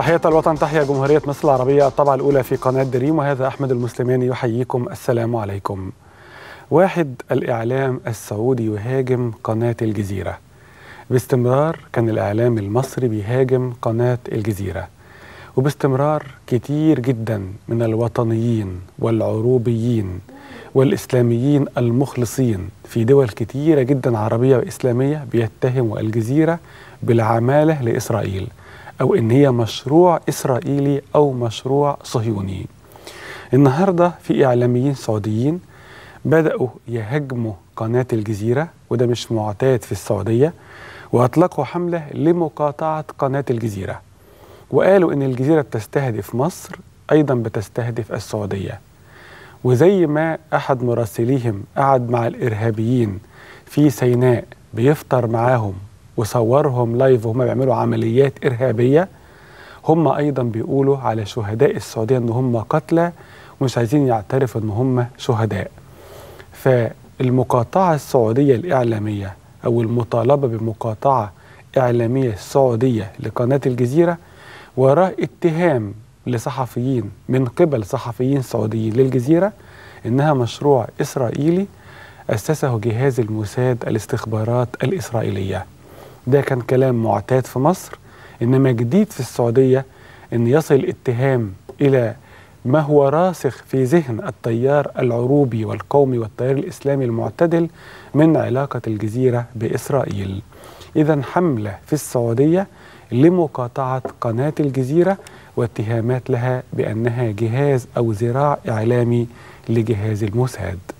تحية الوطن تحية جمهورية مصر العربية الطبعة الأولى في قناة دريم وهذا أحمد المسلماني يحييكم السلام عليكم واحد الإعلام السعودي يهاجم قناة الجزيرة باستمرار كان الإعلام المصري بيهاجم قناة الجزيرة وباستمرار كتير جدا من الوطنيين والعروبيين والإسلاميين المخلصين في دول كتيرة جدا عربية وإسلامية بيتهموا الجزيرة بالعمالة لإسرائيل أو إن هي مشروع إسرائيلي أو مشروع صهيوني النهاردة في إعلاميين سعوديين بدأوا يهاجموا قناة الجزيرة وده مش معتاد في السعودية وأطلقوا حملة لمقاطعة قناة الجزيرة وقالوا إن الجزيرة بتستهدف مصر أيضا بتستهدف السعودية وزي ما أحد مراسليهم قعد مع الإرهابيين في سيناء بيفطر معاهم وصورهم لايف وهم بيعملوا عمليات إرهابية هم أيضا بيقولوا على شهداء السعودية إن هم قتلى ومش عايزين يعترفوا إن هم شهداء فالمقاطعة السعودية الإعلامية أو المطالبة بمقاطعة إعلامية سعودية لقناة الجزيرة وراء اتهام لصحفيين من قبل صحفيين سعوديين للجزيرة إنها مشروع إسرائيلي أسسه جهاز الموساد الاستخبارات الإسرائيلية ده كان كلام معتاد في مصر إنما جديد في السعودية أن يصل اتهام إلى ما هو راسخ في ذهن التيار العروبي والقومي والتيار الإسلامي المعتدل من علاقة الجزيرة بإسرائيل إذا حملة في السعودية لمقاطعة قناة الجزيرة واتهامات لها بأنها جهاز أو ذراع إعلامي لجهاز الموساد